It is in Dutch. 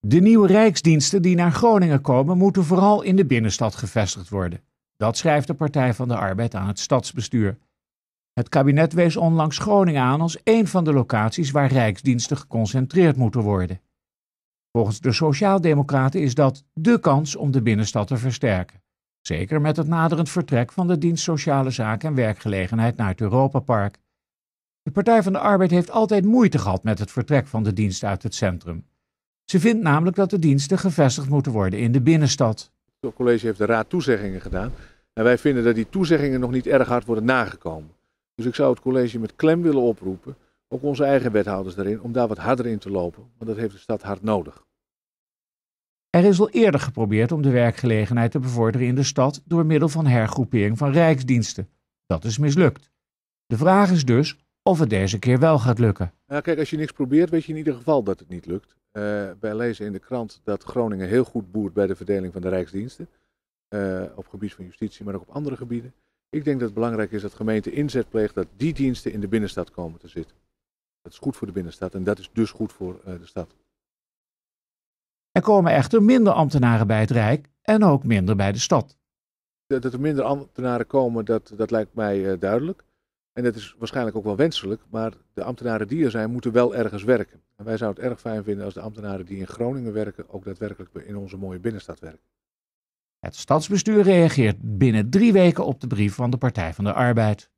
De nieuwe rijksdiensten die naar Groningen komen, moeten vooral in de binnenstad gevestigd worden. Dat schrijft de Partij van de Arbeid aan het stadsbestuur. Het kabinet wees onlangs Groningen aan als een van de locaties waar rijksdiensten geconcentreerd moeten worden. Volgens de Sociaaldemocraten is dat dé kans om de binnenstad te versterken. Zeker met het naderend vertrek van de dienst Sociale Zaken en Werkgelegenheid naar het Europapark. De Partij van de Arbeid heeft altijd moeite gehad met het vertrek van de dienst uit het centrum. Ze vindt namelijk dat de diensten gevestigd moeten worden in de binnenstad. Het college heeft de raad toezeggingen gedaan. En wij vinden dat die toezeggingen nog niet erg hard worden nagekomen. Dus ik zou het college met klem willen oproepen, ook onze eigen wethouders daarin, om daar wat harder in te lopen. Want dat heeft de stad hard nodig. Er is al eerder geprobeerd om de werkgelegenheid te bevorderen in de stad door middel van hergroepering van rijksdiensten. Dat is mislukt. De vraag is dus of het deze keer wel gaat lukken. Nou, kijk, als je niks probeert, weet je in ieder geval dat het niet lukt. Uh, wij lezen in de krant dat Groningen heel goed boert bij de verdeling van de Rijksdiensten. Uh, op gebied van justitie, maar ook op andere gebieden. Ik denk dat het belangrijk is dat gemeente inzet pleegt dat die diensten in de binnenstad komen te zitten. Dat is goed voor de binnenstad en dat is dus goed voor eh, de stad. Er komen echter minder ambtenaren bij het Rijk en ook minder bij de stad. Dat, er minder ambtenaren komen, dat, dat lijkt mij duidelijk. En dat is waarschijnlijk ook wel wenselijk, maar de ambtenaren die er zijn, moeten wel ergens werken. En wij zouden het erg fijn vinden als de ambtenaren die in Groningen werken, ook daadwerkelijk in onze mooie binnenstad werken. Het stadsbestuur reageert binnen drie weken op de brief van de Partij van de Arbeid.